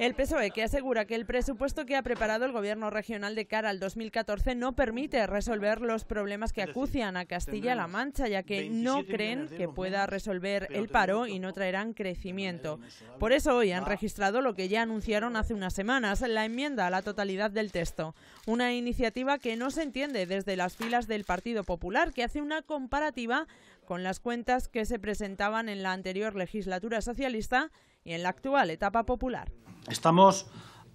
El PSOE, que asegura que el presupuesto que ha preparado el Gobierno regional de cara al 2014 no permite resolver los problemas que acucian a Castilla-La Mancha, ya que no creen que pueda resolver el paro y no traerán crecimiento. Por eso hoy han registrado lo que ya anunciaron hace unas semanas, la enmienda a la totalidad del texto. Una iniciativa que no se entiende desde las filas del Partido Popular, que hace una comparativa con las cuentas que se presentaban en la anterior legislatura socialista y en la actual etapa popular. Estamos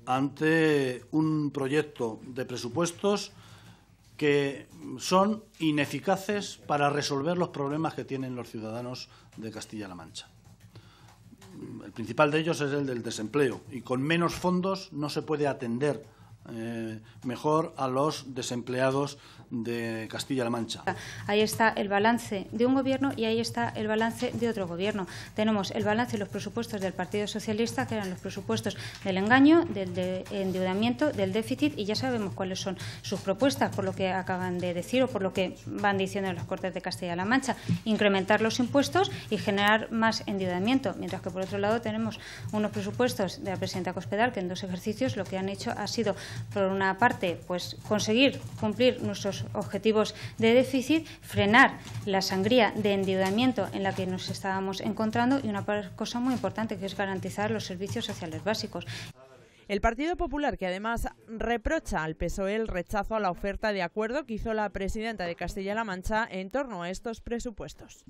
ante un proyecto de presupuestos que son ineficaces para resolver los problemas que tienen los ciudadanos de Castilla-La Mancha. El principal de ellos es el del desempleo y con menos fondos no se puede atender eh, mejor a los desempleados de Castilla-La Mancha. Ahí está el balance de un gobierno y ahí está el balance de otro gobierno. Tenemos el balance de los presupuestos del Partido Socialista, que eran los presupuestos del engaño, del endeudamiento, del déficit, y ya sabemos cuáles son sus propuestas, por lo que acaban de decir o por lo que van diciendo en las Cortes de Castilla-La Mancha. Incrementar los impuestos y generar más endeudamiento, mientras que por otro lado tenemos unos presupuestos de la presidenta Cospedal que en dos ejercicios lo que han hecho ha sido por una parte, pues conseguir cumplir nuestros objetivos de déficit, frenar la sangría de endeudamiento en la que nos estábamos encontrando y una cosa muy importante que es garantizar los servicios sociales básicos. El Partido Popular, que además reprocha al PSOE el rechazo a la oferta de acuerdo que hizo la presidenta de Castilla-La Mancha en torno a estos presupuestos.